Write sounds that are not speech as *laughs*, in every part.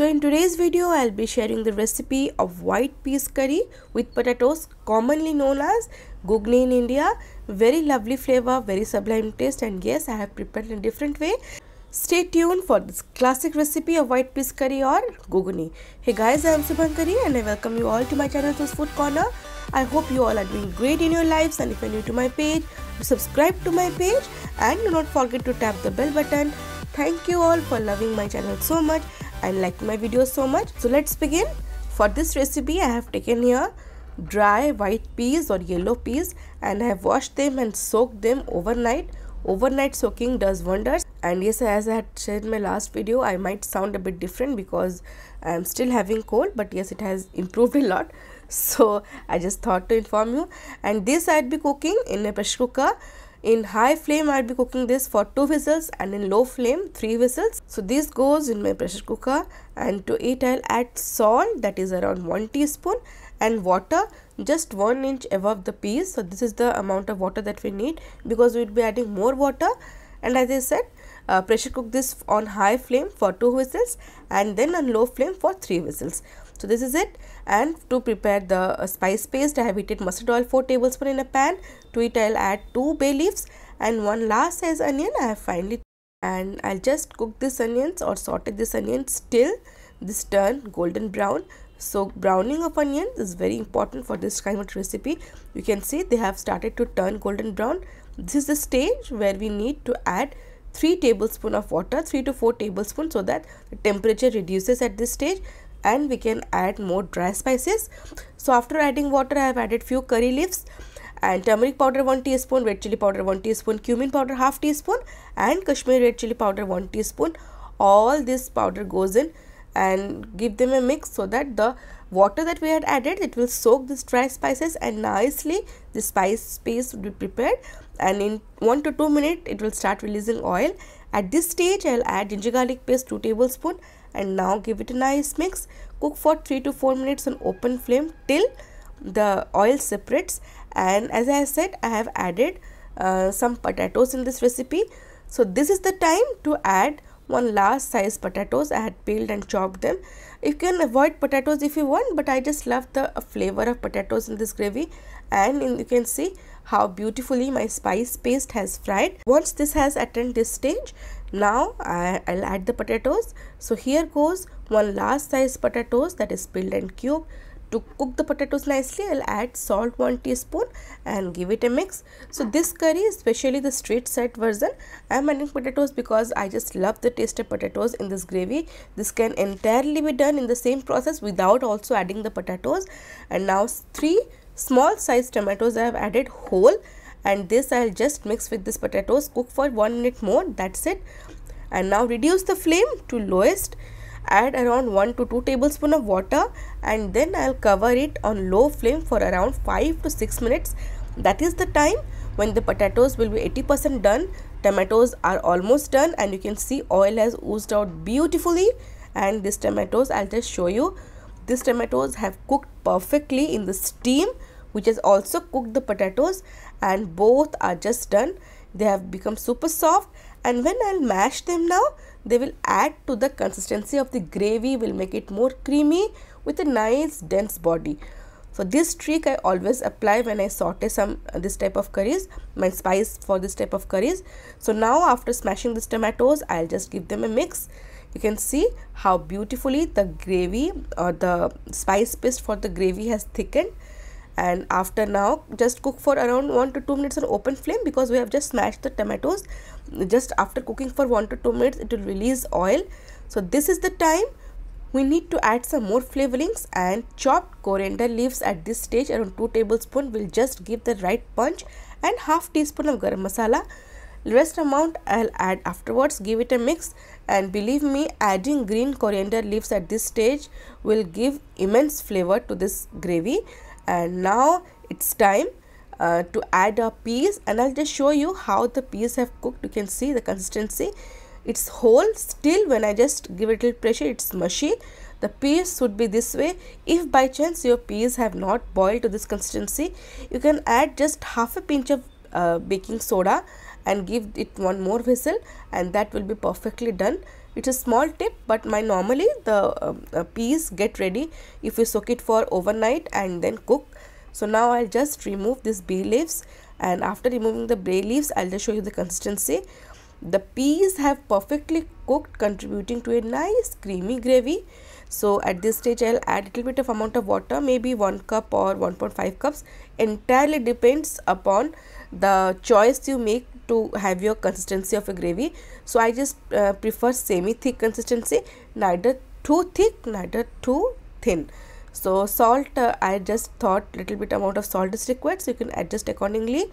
So in today's video, I'll be sharing the recipe of white peas curry with potatoes commonly known as Gugni in India. Very lovely flavor, very sublime taste and yes, I have prepared in a different way. Stay tuned for this classic recipe of white peas curry or Gugni. Hey guys, I am Subhankari and I welcome you all to my channel Those Food Corner. I hope you all are doing great in your lives and if you're new to my page, subscribe to my page and do not forget to tap the bell button. Thank you all for loving my channel so much I like my video so much. So let's begin. For this recipe I have taken here dry white peas or yellow peas and I have washed them and soaked them overnight. Overnight soaking does wonders and yes as I had said in my last video I might sound a bit different because I am still having cold but yes it has improved a lot. *laughs* So I just thought to inform you and this I'd be cooking in a pressure cooker in high flame i'll be cooking this for two whistles and in low flame three whistles so this goes in my pressure cooker and to it i'll add salt that is around one teaspoon and water just one inch above the peas. so this is the amount of water that we need because we'll be adding more water and as i said uh, pressure cook this on high flame for two whistles and then on low flame for three whistles so this is it and to prepare the uh, spice paste I have heated mustard oil 4 tablespoon in a pan to it I'll add 2 bay leaves and one large size onion I have finely and I'll just cook this onions or saute this onions till this turn golden brown so browning of onion is very important for this kind of recipe you can see they have started to turn golden brown this is the stage where we need to add 3 tablespoon of water 3 to 4 tablespoon so that the temperature reduces at this stage and we can add more dry spices so after adding water i have added few curry leaves and turmeric powder 1 teaspoon red chili powder 1 teaspoon cumin powder half teaspoon and Kashmir red chili powder 1 teaspoon all this powder goes in and give them a mix so that the water that we had added it will soak these dry spices and nicely the spice paste will be prepared and in 1 to 2 minutes it will start releasing oil at this stage i'll add ginger garlic paste 2 tablespoon and now give it a nice mix cook for 3 to 4 minutes on open flame till the oil separates and as I said I have added uh, some potatoes in this recipe so this is the time to add one large size potatoes I had peeled and chopped them you can avoid potatoes if you want but I just love the flavor of potatoes in this gravy and in, you can see how beautifully my spice paste has fried once this has attained this stage now I, will add the potatoes so here goes one large size potatoes that is peeled and cubed to cook the potatoes nicely i'll add salt 1 teaspoon and give it a mix so this curry especially the street side version i'm adding potatoes because i just love the taste of potatoes in this gravy this can entirely be done in the same process without also adding the potatoes and now three small size tomatoes i have added whole and this I'll just mix with this potatoes cook for one minute more that's it and now reduce the flame to lowest add around 1 to 2 tablespoon of water and then I'll cover it on low flame for around 5 to 6 minutes that is the time when the potatoes will be 80% done tomatoes are almost done and you can see oil has oozed out beautifully and these tomatoes I'll just show you these tomatoes have cooked perfectly in the steam which has also cooked the potatoes and both are just done they have become super soft and when I'll mash them now they will add to the consistency of the gravy will make it more creamy with a nice dense body so this trick I always apply when I saute some uh, this type of curries my spice for this type of curries so now after smashing these tomatoes I'll just give them a mix you can see how beautifully the gravy or the spice paste for the gravy has thickened and after now just cook for around 1 to 2 minutes on open flame because we have just smashed the tomatoes just after cooking for 1 to 2 minutes it will release oil so this is the time we need to add some more flavorings and chopped coriander leaves at this stage around 2 tablespoon will just give the right punch and half teaspoon of garam masala rest amount I'll add afterwards give it a mix and believe me adding green coriander leaves at this stage will give immense flavor to this gravy and now it's time uh, to add our peas and I'll just show you how the peas have cooked you can see the consistency it's whole still when I just give it a little pressure it's mushy the peas would be this way if by chance your peas have not boiled to this consistency you can add just half a pinch of uh, baking soda and give it one more whistle and that will be perfectly done it's a small tip but my normally the uh, peas get ready if you soak it for overnight and then cook so now i'll just remove these bay leaves and after removing the bay leaves i'll just show you the consistency the peas have perfectly cooked contributing to a nice creamy gravy so at this stage i'll add a little bit of amount of water maybe 1 cup or 1.5 cups entirely depends upon the choice you make to have your consistency of a gravy so i just uh, prefer semi thick consistency neither too thick neither too thin so salt uh, i just thought little bit amount of salt is required so you can adjust accordingly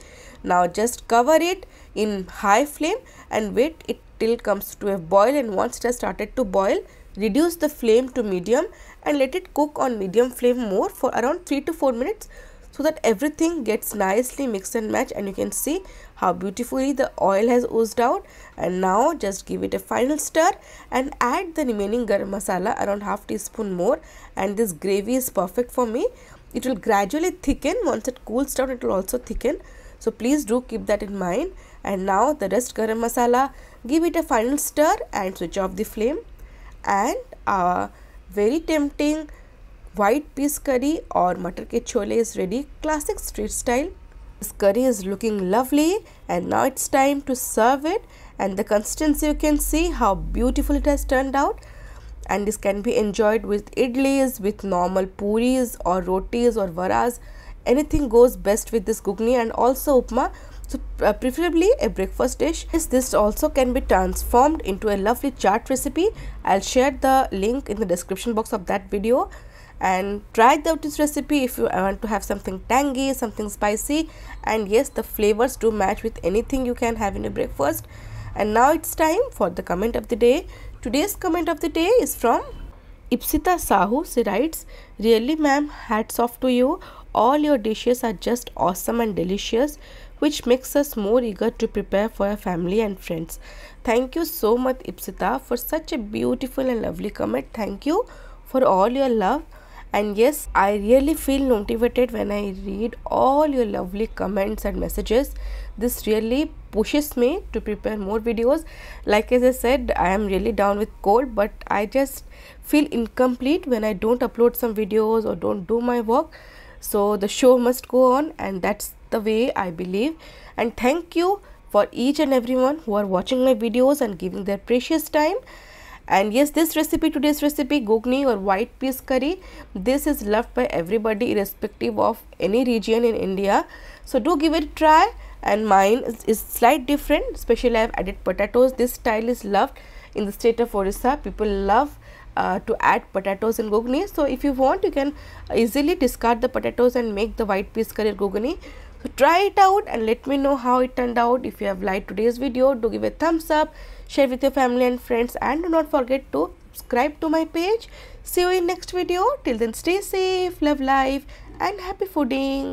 now just cover it in high flame and wait it till comes to a boil and once it has started to boil reduce the flame to medium and let it cook on medium flame more for around 3 to 4 minutes so that everything gets nicely mixed and matched and you can see how beautifully the oil has oozed out and now just give it a final stir and add the remaining garam masala around half teaspoon more and this gravy is perfect for me it will gradually thicken once it cools down it will also thicken so please do keep that in mind and now the rest garam masala give it a final stir and switch off the flame and our uh, very tempting White peas curry or matar ke chole is ready, classic street style. This curry is looking lovely and now it's time to serve it and the consistency you can see how beautiful it has turned out and this can be enjoyed with idlis, with normal puris or rotis or varas. Anything goes best with this gugni and also upma. So uh, preferably a breakfast dish. Yes, this also can be transformed into a lovely chat recipe. I'll share the link in the description box of that video and try out this recipe if you want to have something tangy something spicy and yes the flavors do match with anything you can have in your breakfast and now it's time for the comment of the day today's comment of the day is from Ipsita Sahu she writes really ma'am hats off to you all your dishes are just awesome and delicious which makes us more eager to prepare for our family and friends thank you so much Ipsita for such a beautiful and lovely comment thank you for all your love and yes i really feel motivated when i read all your lovely comments and messages this really pushes me to prepare more videos like as i said i am really down with cold but i just feel incomplete when i don't upload some videos or don't do my work so the show must go on and that's the way i believe and thank you for each and everyone who are watching my videos and giving their precious time and yes this recipe today's recipe gogni or white peas curry this is loved by everybody irrespective of any region in india so do give it a try and mine is, is slight different especially i have added potatoes this style is loved in the state of orissa people love uh, to add potatoes in gogni so if you want you can easily discard the potatoes and make the white peas curry gogni so try it out and let me know how it turned out if you have liked today's video do give a thumbs up share with your family and friends and do not forget to subscribe to my page see you in next video till then stay safe love life and happy fooding